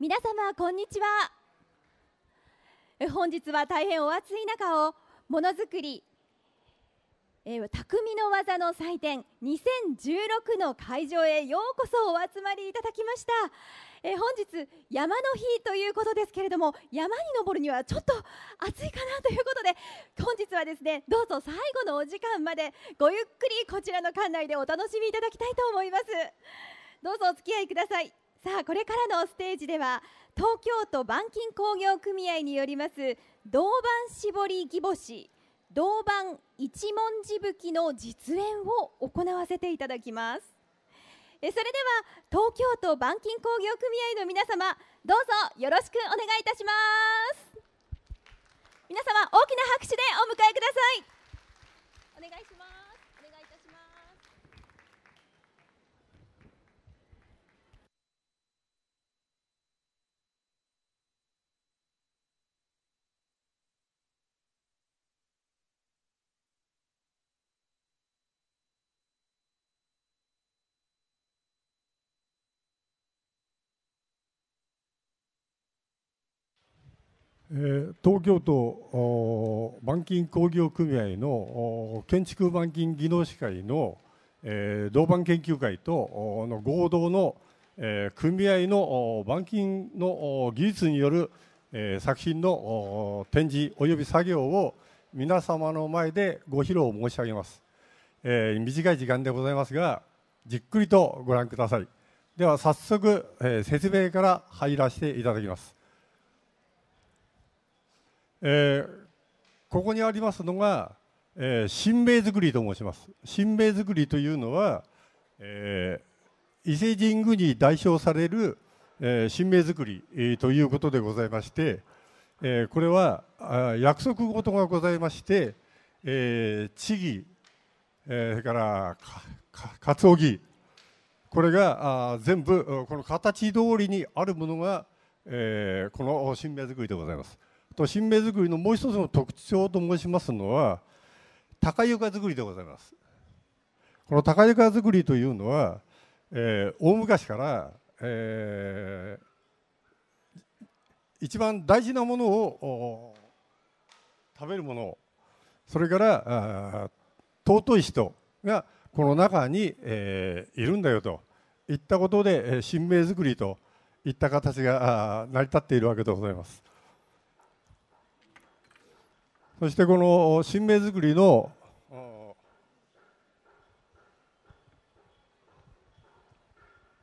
皆様こんにちは本日は大変お暑い中をものづくり、えー、匠の技の祭典2016の会場へようこそお集まりいただきました、えー、本日山の日ということですけれども山に登るにはちょっと暑いかなということで本日はですねどうぞ最後のお時間までごゆっくりこちらの館内でお楽しみいただきたいと思いますどうぞお付き合いくださいさあこれからのステージでは東京都板金工業組合によります銅板絞り義母し銅板一文字吹きの実演を行わせていただきますえそれでは東京都板金工業組合の皆様どうぞよろしくお願いいたします皆様大きな拍手でお迎えくださいお願いします東京都板金工業組合の建築板金技能士会の銅板研究会との合同の組合の板金の技術による作品の展示及び作業を皆様の前でご披露申し上げます、え短い時間でございますがじっくりとご覧くださいでは早速、え説明から入らせていただきますえー、ここにありますのが、えー、新名造りと申します明づ造りというのは、えー、伊勢神宮に代表される、えー、新名造り、えー、ということでございまして、えー、これはあ約束事がございまして、えー、地義、えー、それからかつおぎこれがあ全部この形通りにあるものが、えー、この明づ造りでございます。と新芽作りのもう一つの特徴と申しますのは高床作りでございますこの高床作りというのは、えー、大昔から、えー、一番大事なものを食べるものそれから尊い人がこの中に、えー、いるんだよといったことで、えー、神明作りといった形が成り立っているわけでございます。そしてこの新芽作りの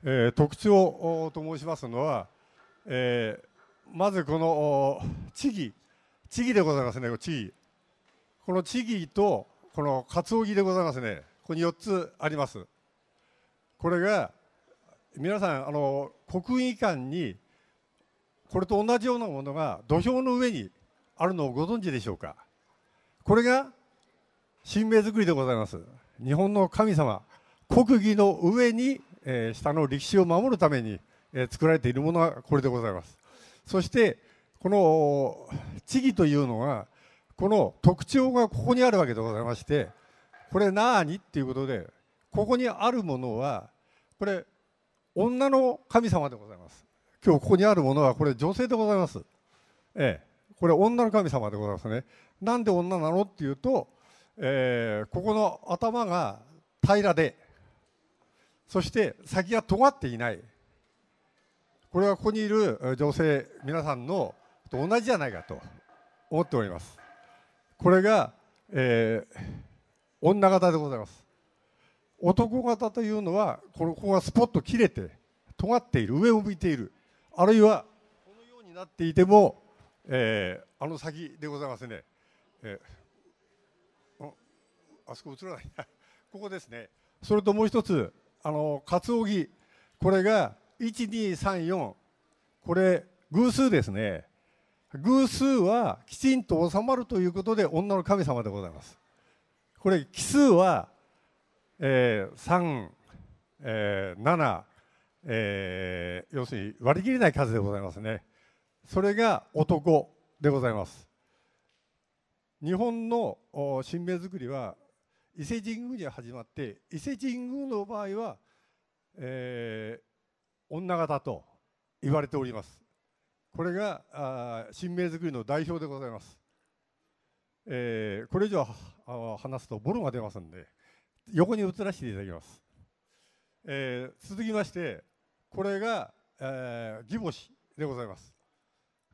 え特徴と申しますのは、えまずこの地木地木でございますね地木この地木とこのかつお木でございますねここに4つありますこれが皆さんあの国技館にこれと同じようなものが土俵の上にあるのをご存知でしょうかこれが神明作りでございます日本の神様国技の上に、えー、下の歴史を守るために、えー、作られているものはこれでございますそしてこの地義というのはこの特徴がここにあるわけでございましてこれ何っていうことでここにあるものはこれ女の神様でございます今日ここにあるものはこれ女性でございますええこれ女の神様でございますねなんで女なのっていうと、えー、ここの頭が平らでそして先が尖っていないこれはここにいる女性皆さんのと同じじゃないかと思っておりますこれが、えー、女型でございます男型というのはこのここがスポッと切れて尖っている上を向いているあるいはこのようになっていてもえー、あの先でございますね、えー、あそこ映らない ここですねそれともう一つあのカツオギこれが1234これ偶数ですね偶数はきちんと収まるということで女の神様でございますこれ奇数は、えー、3、えー、7、えー、要するに割り切れない数でございますね。それが男でございます日本の神明作りは伊勢神宮に始まって伊勢神宮の場合は、えー、女形と言われておりますこれがあ神明作りの代表でございます、えー、これ以上話すとボロが出ますんで横に移らせていただきます、えー、続きましてこれが、えー、義母子でございます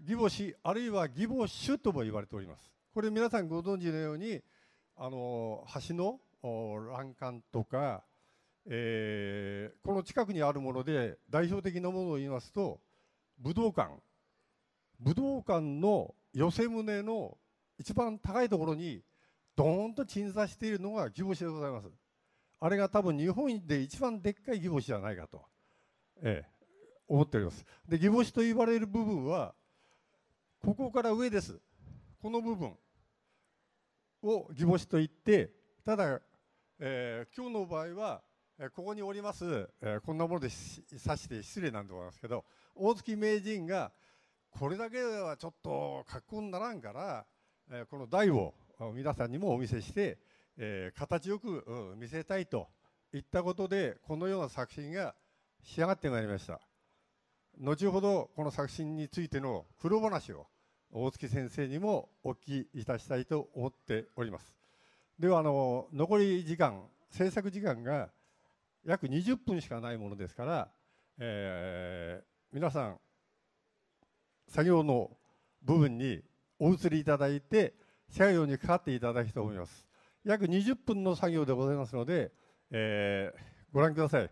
義母子あるいは義母主とも言われておりますこれ皆さんご存知のようにあの橋の欄干とか、えー、この近くにあるもので代表的なものを言いますと武道館武道館の寄せ棟の一番高いところにどーんと鎮座しているのが義母子でございますあれが多分日本で一番でっかい義母子じゃないかと、ええ、思っておりますで義母子と言われる部分はここから上ですこの部分を擬母詞といってただ、えー、今日の場合はここにおります、えー、こんなもので指して失礼なんでございますけど大月名人がこれだけではちょっと格好にならんから、えー、この台を皆さんにもお見せして、えー、形よく、うん、見せたいといったことでこのような作品が仕上がってまいりました後ほどこの作品についての黒話を大月先生にもお聞きいたしたいと思っておりますではあの残り時間制作時間が約20分しかないものですから、えー、皆さん作業の部分にお移りいただいて作業にかかっていただきたいと思います約20分の作業でございますので、えー、ご覧ください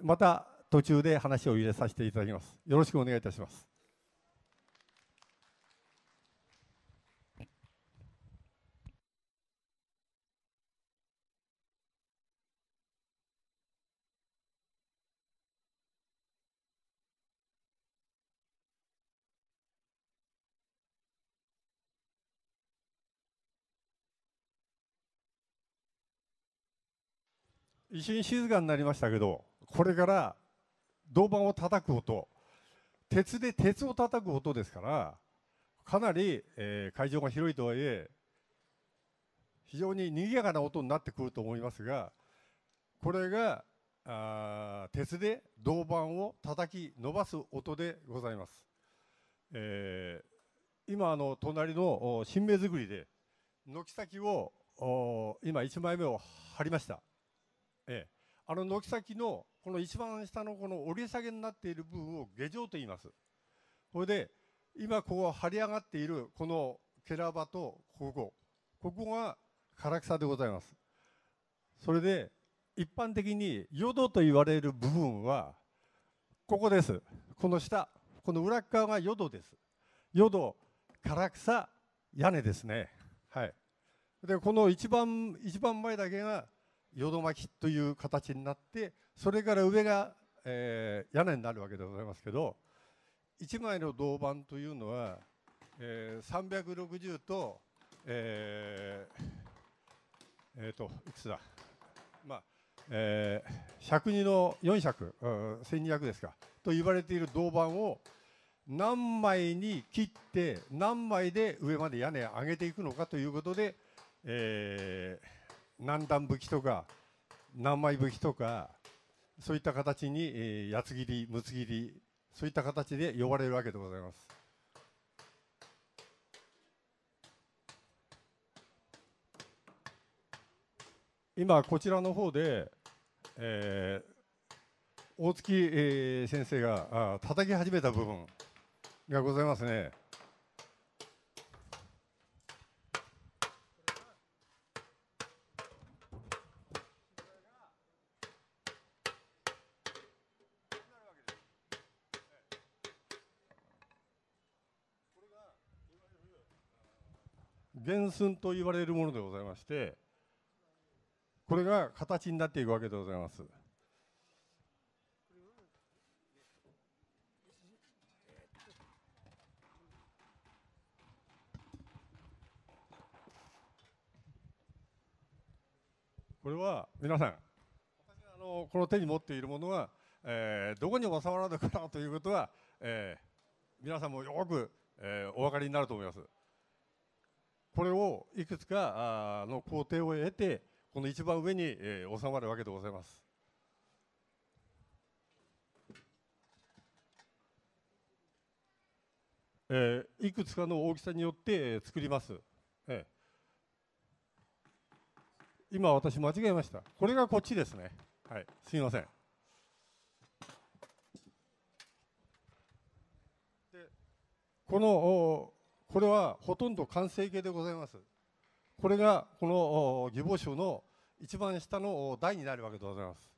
また途中で話を入れさせていただきますよろしくお願いいたします一瞬静かになりましたけどこれから銅板を叩く音鉄で鉄を叩く音ですからかなり、えー、会場が広いとはいえ非常に賑やかな音になってくると思いますがこれがあ鉄で銅板を叩き伸ばす音でございます、えー、今あの隣の新芽作りで軒先を今1枚目を張りましたええ、あの軒先のこの一番下のこの折り下げになっている部分を下状と言いますこれで今ここ張り上がっているこのケラバとここここが唐草でございますそれで一般的に淀と言われる部分はここですこの下この裏側が淀です淀唐草屋根ですねはいでこの一番一番前だけが淀巻きという形になってそれから上が、えー、屋根になるわけでございますけど1枚の銅板というのは、えー、360とえー、えー、といくつだ、まあえー、102の400、1200ですかと言われている銅板を何枚に切って何枚で上まで屋根上げていくのかということで、えー、何段武器とか何枚武器とかそういった形に、えー、八つ切り六つ切りそういった形で呼ばれるわけでございます。今こちらの方で、えー、大月、えー、先生が叩き始めた部分がございますね。電寸と言われるものでございましてこれが形になっていくわけでございます。これは皆さん私があのこの手に持っているものは、えー、どこに収まらぬかなということは、えー、皆さんもよく、えー、お分かりになると思います。これをいくつかの工程を得てこの一番上に収まるわけでございます。えー、いくつかの大きさによって作ります。えー、今私間違えました。これがこっちですね。はい、すみません。でこのこれはほとんど完成形でございます。これがこの義母書の一番下の台になるわけでございます。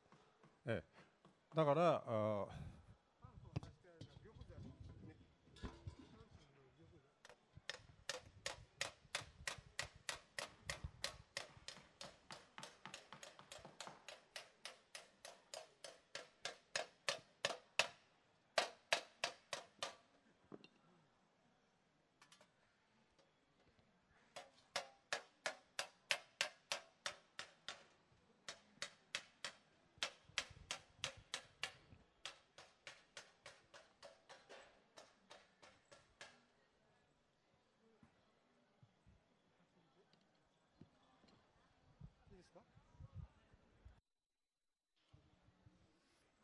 ええ、だから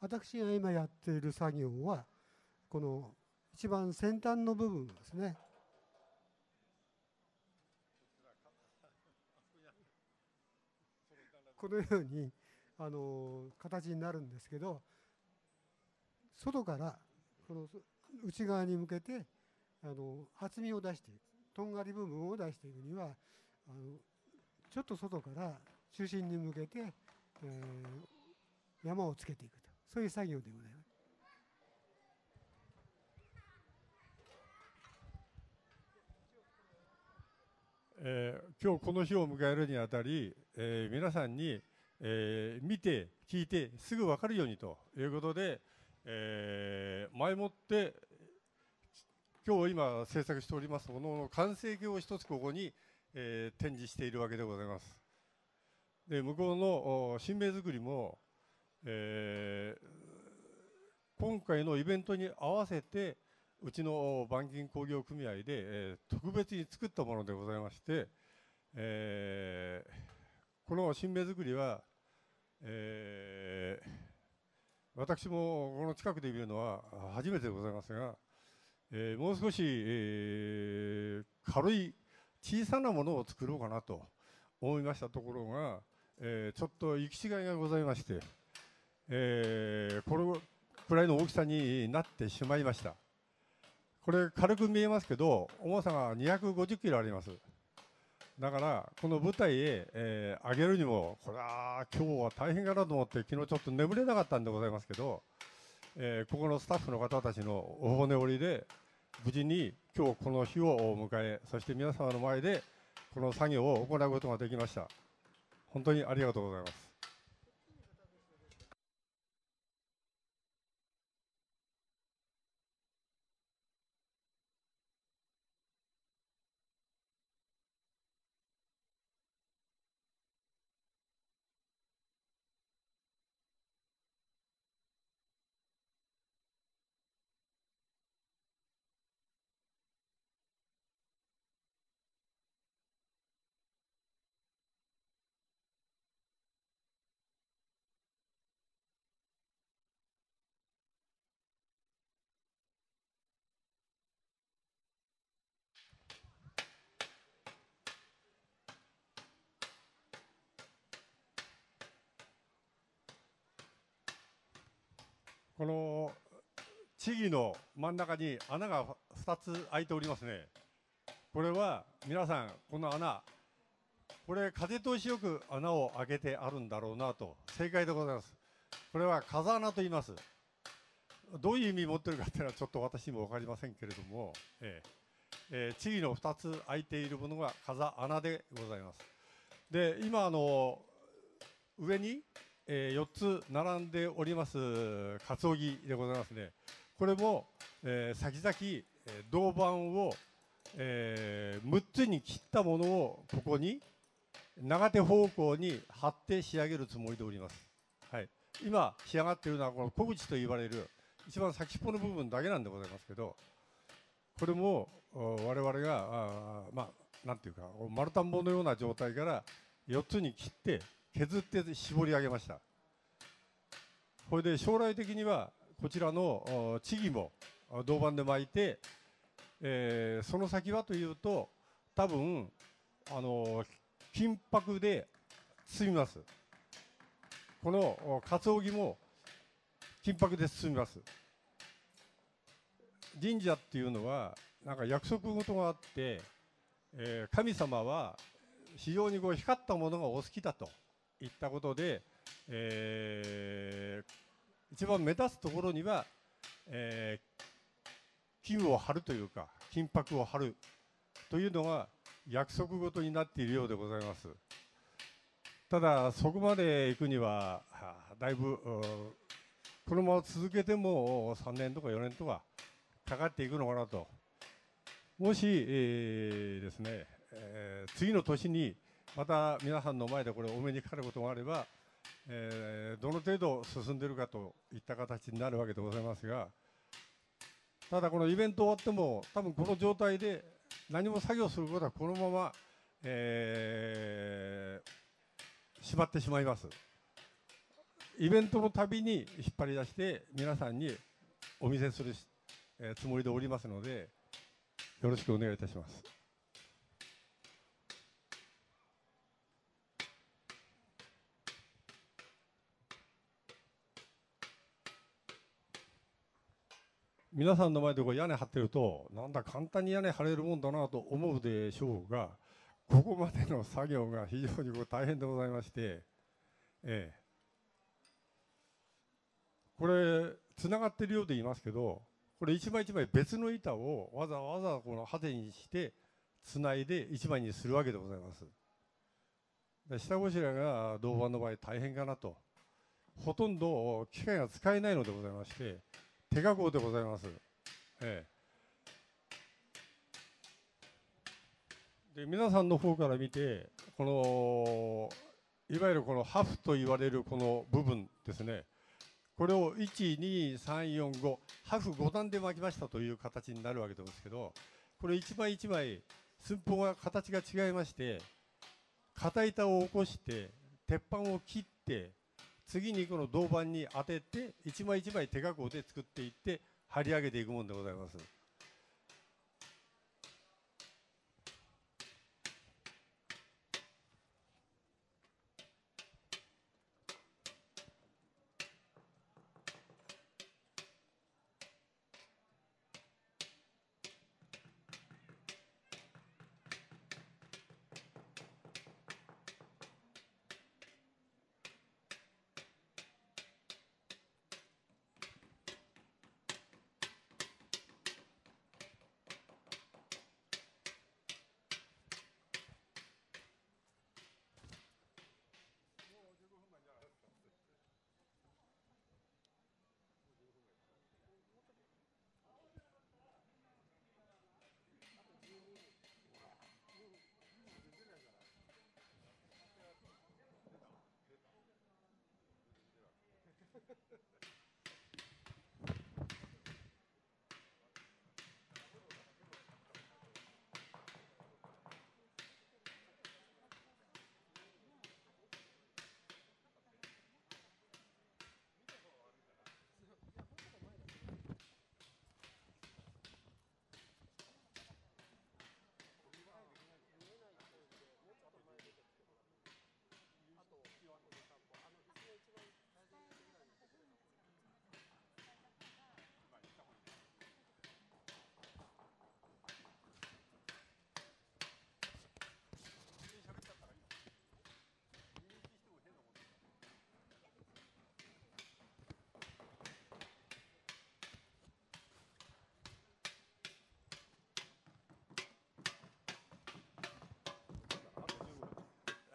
私が今やっている作業はこの一番先端の部分ですね。このようにあの形になるんですけど外からこの内側に向けてあの厚みを出していくとんがり部分を出していくにはあのちょっと外から中心に向けて、えー、山をつけていく。そういう作業でございます。えー、今日この日を迎えるにあたり、えー、皆さんに、えー、見て聞いてすぐ分かるようにということで、えー、前もって今日今制作しておりますものの完成形を一つここに、えー、展示しているわけでございます。で向こうの新名作りもえー、今回のイベントに合わせてうちの板金工業組合で、えー、特別に作ったものでございまして、えー、この新芽作りは、え私もこの近くで見るのは初めてでございますが、えもう少し、え軽い小さなものを作ろうかなと思いましたところが、えちょっと行き違いがございまして。えー、これくらいの大きさになってしまいましたこれ軽く見えますけど重さが250キロありますだからこの舞台へ、えー、上げるにもこれは今日は大変かなと思って昨日ちょっと眠れなかったんでございますけど、えー、ここのスタッフの方たちのお骨折りで無事に今日この日を迎えそして皆様の前でこの作業を行うことができました本当にありがとうございますこの地域の真ん中に穴が2つ開いておりますね。これは皆さん、この穴、これ風通しよく穴を開けてあるんだろうなと、正解でございます。これは風穴と言います。どういう意味持ってるかっていうのはちょっと私も分かりませんけれども、ええー、地位の2つ開いているものが風穴でございます。で、今あの、上にえー、4つ並んでおりますかつおぎでございますねこれも、えー、先々、え銅板を、えー、6つに切ったものをここに長手方向に貼って仕上げるつもりでおります、はい、今仕上がっているのはこの小口と言われる一番先っぽの部分だけなんでございますけどこれも我々があまあていうか丸田んぼのような状態から4つに切って削って絞り上げましたこれで将来的にはこちらの地木も銅板で巻いて、えー、その先はというと多分あの金箔で包みますこのかつおぎも金箔で包みます神社っていうのはなんか約束事があって、えー、神様は非常にこう光ったものがお好きだと。行ったことで、えー、一番目立つところには、えー、金を張るというか金箔を張るというのが約束事になっているようでございますただそこまで行くにはだいぶこのまま続けても3年とか4年とかかかっていくのかなともし、えー、ですね、えー、次の年にまた皆さんの前でこれお目にかかることがあれば、えー、どの程度進んでいるかといった形になるわけでございますがただこのイベント終わっても多分この状態で何も作業することはこのまま、えー、縛ってしまいますイベントのたびに引っ張り出して皆さんにお見せするつもりでおりますのでよろしくお願いいたします。皆さんの前でこう屋根張ってるとなんだ簡単に屋根張れるもんだなと思うでしょうがここまでの作業が非常にこう大変でございまして、えこれつながってるようで言いますけどこれ一枚一枚別の板をわざわざこの縦にしてつないで一枚にするわけでございます。下ごしらえが銅板の場合大変かなとほとんど機械が使えないのでございまして手加工でございます。ええ、で皆さんの方から見てこのいわゆるこのハフと言われるこの部分ですねこれを12345ハフ5段で巻きましたという形になるわけですけどこれ一枚一枚寸法が形が違いまして片板を起こして鉄板を切って次にこの銅板に当てて一枚一枚手加工で作っていって貼り上げていくもんでございます。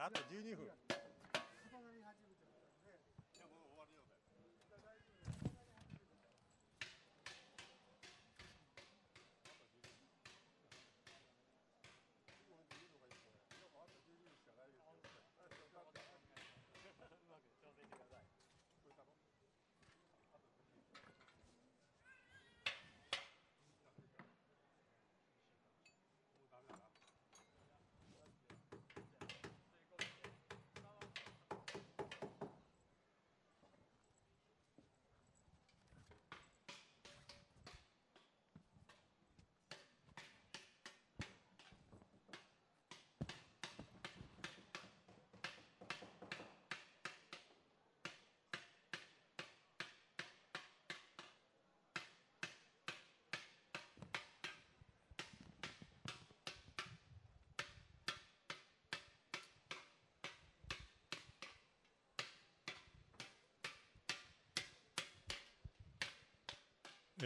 あと12分。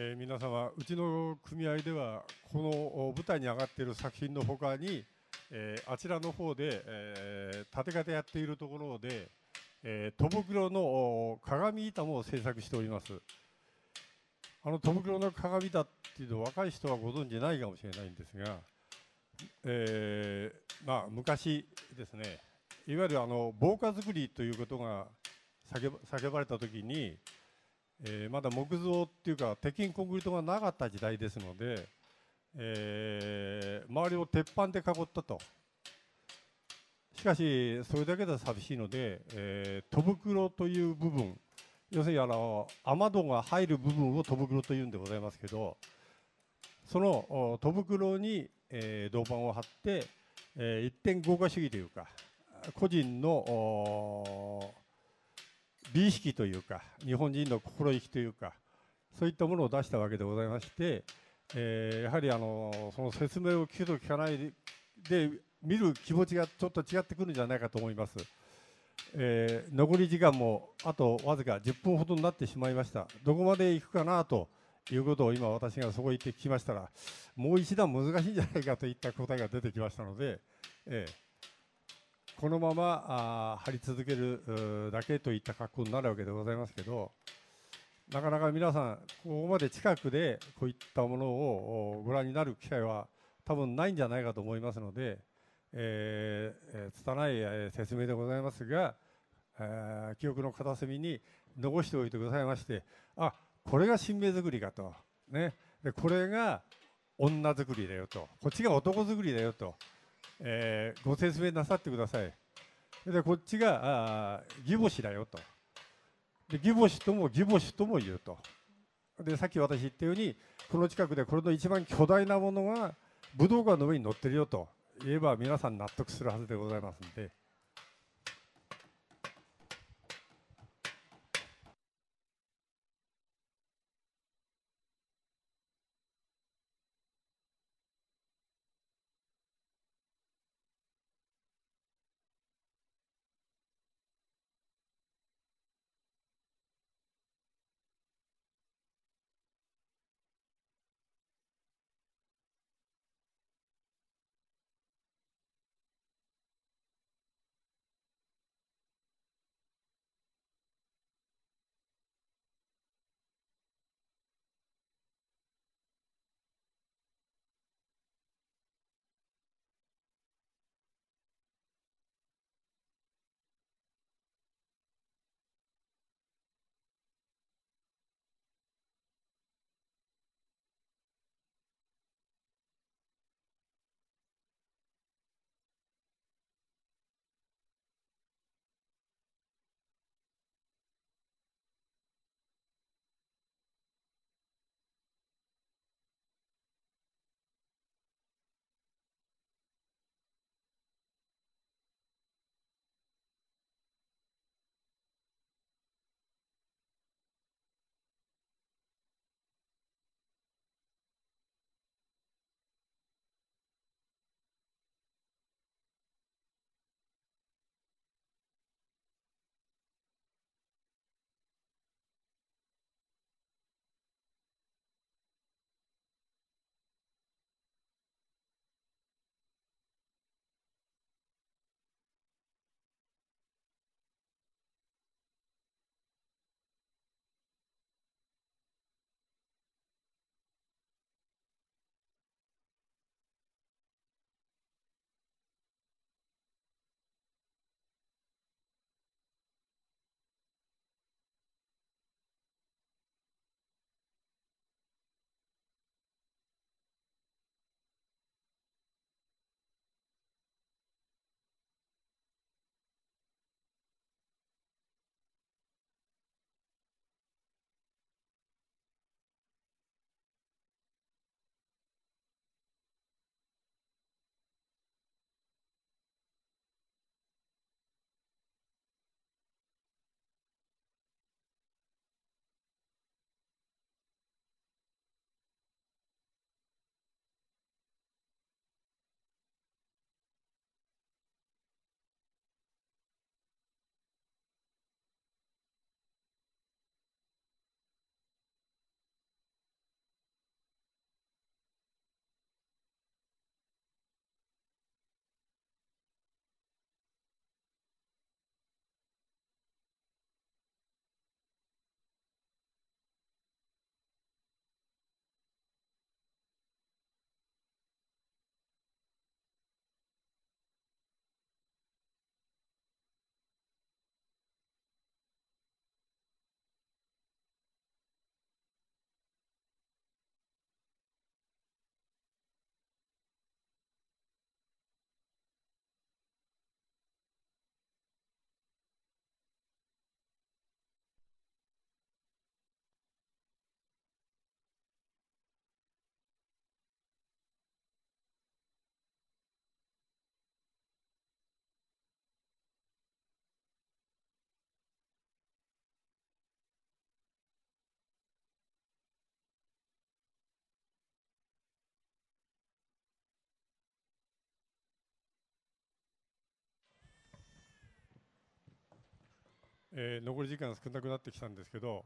えー、皆様うちの組合ではこの舞台に上がっている作品のほかに、えー、あちらの方で、えー、縦型やっているところで、えー、トブクロの鏡板も制作しておりますあのトブクロの鏡板っていうの若い人はご存じないかもしれないんですが、えー、まあ、昔ですねいわゆるあの防火作りということが叫ばれた時にえー、まだ木造っていうか鉄筋コンクリートがなかった時代ですので、えー、周りを鉄板で囲ったとしかしそれだけでは寂しいので、えー、戸袋という部分要するにあの雨戸が入る部分を戸袋というんでございますけどその戸袋に、えー、銅板を貼って、えー、一点豪華主義というか個人の美意識というか日本人の心意気というかそういったものを出したわけでございまして、えー、やはりあのその説明を聞くと聞かないで見る気持ちがちょっと違ってくるんじゃないかと思います、えー、残り時間もあとわずか10分ほどになってしまいましたどこまで行くかなということを今私がそこ行って聞きましたらもう一段難しいんじゃないかといった答えが出てきましたので、えーこのままあ張り続けるだけといった格好になるわけでございますけどなかなか皆さんここまで近くでこういったものをご覧になる機会は多分ないんじゃないかと思いますので、えー、拙い説明でございますが、えー、記憶の片隅に残しておいてくださいましてあこれが新芽作りかと、ね、でこれが女作りだよとこっちが男作りだよと。えー、ご説明なさってください。でこっちが義母子だよと。で義母子とも義母子とも言うと。でさっき私言ったようにこの近くでこれの一番巨大なものが武道館の上に乗ってるよと言えば皆さん納得するはずでございますんで。えー、残り時間少なくなってきたんですけど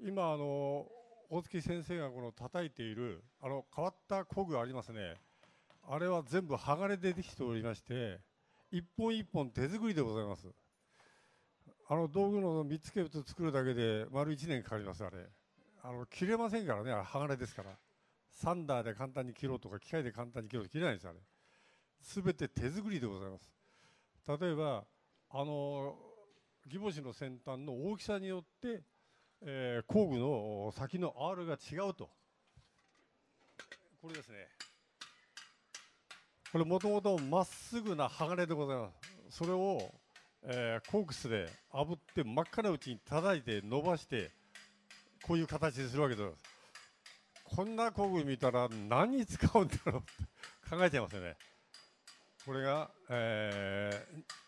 今あの大月先生がこの叩いているあの変わった工具ありますねあれは全部剥がれでできておりまして一本一本手作りでございますあの道具の見つけと作るだけで丸1年かかりますあれあの切れませんからねあれ剥がれですからサンダーで簡単に切ろうとか機械で簡単に切ろうと切れないんですあれ全て手作りでございます例えばあのギボシの先端の大きさによって、えー、工具の先の R が違うとこれですねこれもともとまっすぐな鋼でございますそれを、えー、コークスで炙って真っ赤なうちに叩いて伸ばしてこういう形にするわけですこんな工具見たら何に使うんだろうって考えちゃいますよねこれが、えー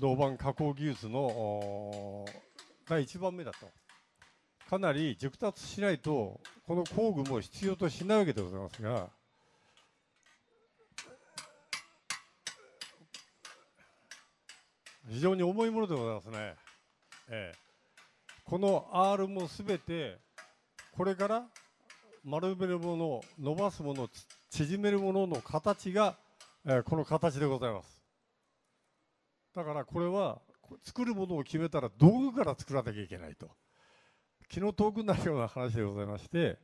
銅板加工技術の第1番目だとかなり熟達しないとこの工具も必要としないわけでございますが非常に重いものでございますね、ええ、この R もすべてこれから丸めるもの伸ばすもの縮めるものの形が、えこの形でございますだからこれは作るものを決めたら道具から作らなきゃいけないと昨日遠くなるような話でございまして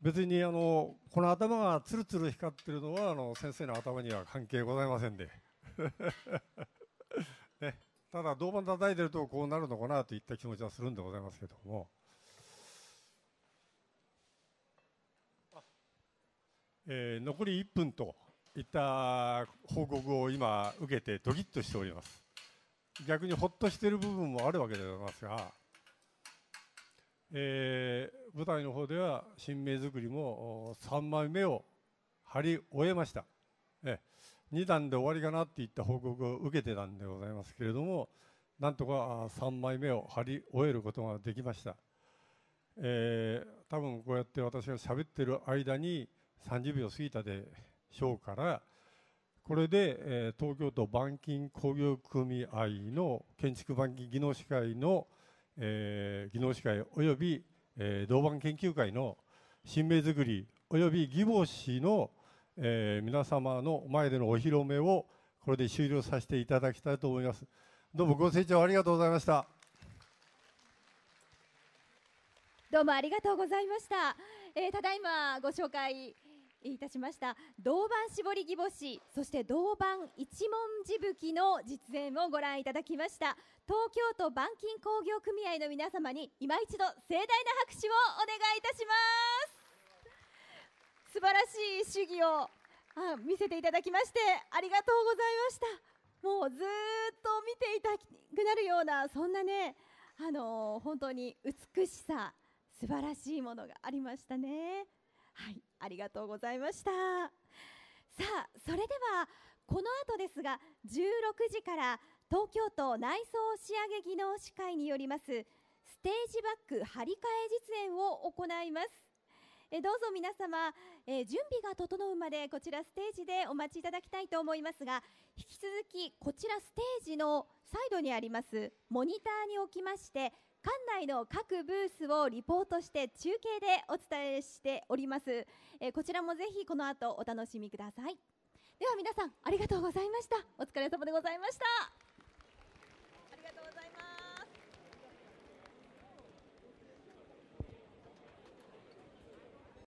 別にあのこの頭がつるつる光ってるのはあの先生の頭には関係ございませんで ね、ただ銅板叩いてるとこうなるのかなといった気持ちはするんでございますけども。えー、残り1分と言った報告を今受けてドキッとしております逆にほっとしている部分もあるわけでございますが、えー、舞台の方では新名作りも3枚目を張り終えました、えー、2段で終わりかなっていった報告を受けてたんでございますけれどもなんとか3枚目を張り終えることができました、えー、多分こうやって私が喋ってる間に30秒過ぎたで省からこれで、え東京都板金工業組合の建築板金技能士会の、え技能士会及び、え銅板研究会の新名づくり及び義母氏の、え皆様の前でのお披露目をこれで終了させていただきたいと思いますどうもご清聴ありがとうございましたどうもありがとうございました、えー、ただいまご紹介いたしました銅板絞り木干しそして銅板一文字吹きの実演をご覧いただきました東京都板金工業組合の皆様に今一度盛大な拍手をお願いいたします素晴らしい主義をあ見せていただきましてありがとうございましたもうずっと見ていたくなるようなそんなねあの本当に美しさ素晴らしいものがありましたね。はいありがとうございましたさあそれではこの後ですが16時から東京都内装仕上げ技能士会によりますステージバック張り替え実演を行いますえどうぞ皆様え準備が整うまでこちらステージでお待ちいただきたいと思いますが引き続きこちらステージのサイドにありますモニターにおきまして館内の各ブースをリポートして中継でお伝えしております、えこちらもぜひこの後お楽しみくださいでは皆さんありがとうございましたお疲れ様でございました